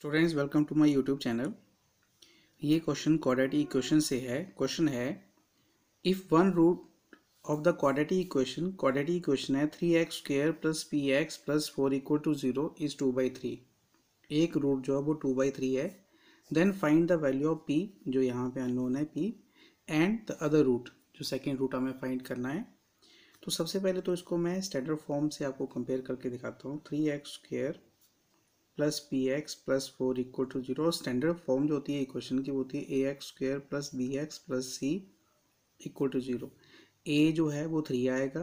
students welcome to my YouTube channel ये question quadratic equation से है क्वेश्चन है if one root of the quadratic equation quadratic equation है three X square plus P X plus four equal to zero is two by three एक root जो है वो two by three है then find the value of P जो यहाँ पे unknown है P and the other root जो सेकेंड रूट हमें फाइंड करना है तो सबसे पहले तो इसको मैं स्टैंडर्ड फॉर्म से आपको कंपेयर करके दिखाता हूँ three X square plus P X plus four equal to zero standard form जो होती है इक्वेशन की वो होती है A X square plus B X plus C equal to zero A जो है वो थ्री आएगा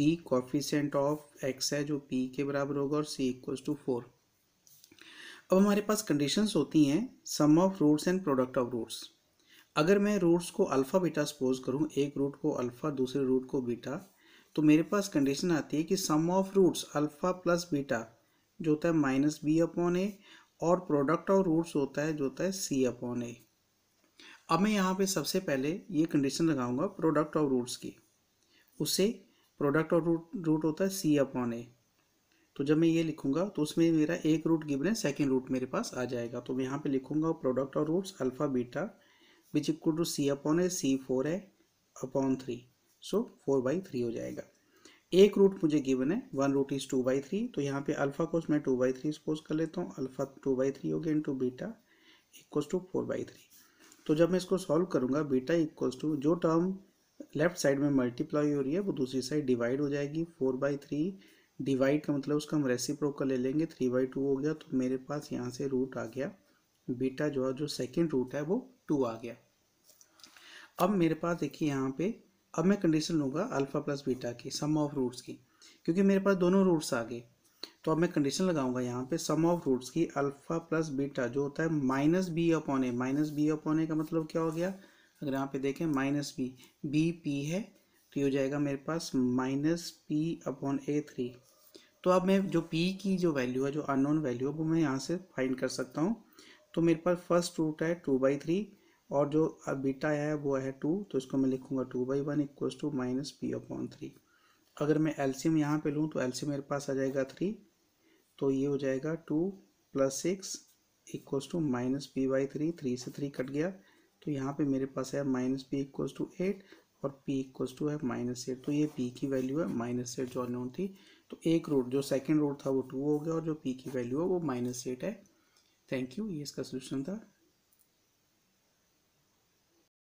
बी कॉफिशेंट ऑफ एक्स है जो पी के बराबर होगा और सी इक्वल्स टू फोर अब हमारे पास कंडीशंस होती हैं sum of roots and product of roots अगर मैं रूट्स को अल्फ़ा बीटा सपोज करूँ एक रूट को अल्फ़ा दूसरे रूट को बीटा तो मेरे पास कंडीशन आती है कि sum of roots alpha plus beta जो होता है माइनस बी अपॉन ए और प्रोडक्ट ऑफ रूट्स होता है जो होता है सी अपॉन ए अब मैं यहाँ पे सबसे पहले ये कंडीशन लगाऊंगा प्रोडक्ट और रूट्स की उससे प्रोडक्ट ऑफ रूट रूट होता है सी अपॉन ए तो जब मैं ये लिखूंगा तो उसमें मेरा एक रूट गिवन है सेकेंड रूट मेरे पास आ जाएगा तो मैं यहाँ पे लिखूंगा product of roots alpha beta which equal to C upon A C four है upon three so four by three हो जाएगा एक रूट मुझे गिवन है one root is two by three तो यहाँ पे अल्फा को मैं टू बाई थ्री सपोज कर लेता हूँ अल्फा टू बाई थ्री हो गया into beta equals to four by three तो जब मैं इसको सॉल्व करूँगा बीटा इक्वल्स टू जो टर्म लेफ्ट साइड में मल्टीप्लाई हो रही है वो दूसरी साइड डिवाइड हो जाएगी फोर बाई थ्री डिवाइड का मतलब उसका हम रेसिप्रोकल ले लेंगे थ्री बाई टू हो गया तो मेरे पास यहाँ से रूट आ गया बीटा जो है जो सेकेंड रूट है वो टू आ गया अब मेरे पास देखिए यहाँ पे अब मैं कंडीशन लूँगा अल्फ़ा प्लस बीटा की सम ऑफ रूट्स की क्योंकि मेरे पास दोनों रूट्स आ गए तो अब मैं कंडीशन लगाऊंगा यहाँ पे सम ऑफ रूट्स की अल्फ़ा प्लस बीटा जो होता है minus B upon A minus B upon A का मतलब क्या हो गया अगर यहाँ पे देखें माइनस बी बी पी है तो ये हो जाएगा मेरे पास minus P upon A three तो अब मैं जो पी की जो वैल्यू है जो अननोन वैल्यू है वो मैं यहाँ से फाइंड कर सकता हूँ तो मेरे पास फर्स्ट रूट है टू बाई थ्री और जो बीटा है वो है टू तो इसको मैं लिखूंगा two by one equal to minus P upon three अगर मैं एल्सियम यहाँ पे लूँ तो एल्सियम मेरे पास आ जाएगा थ्री तो ये हो जाएगा two plus six equal to minus P by three three से थ्री कट गया तो यहाँ पे मेरे पास है minus P equal to eight और पी इक्व टू है माइनस एट तो ये पी की वैल्यू है माइनस एट जो अनोन थी तो एक रूट जो सेकेंड रूट था वो टू हो गया और जो पी की वैल्यू है वो माइनस एट है थैंक यू ये इसका सोल्यूशन था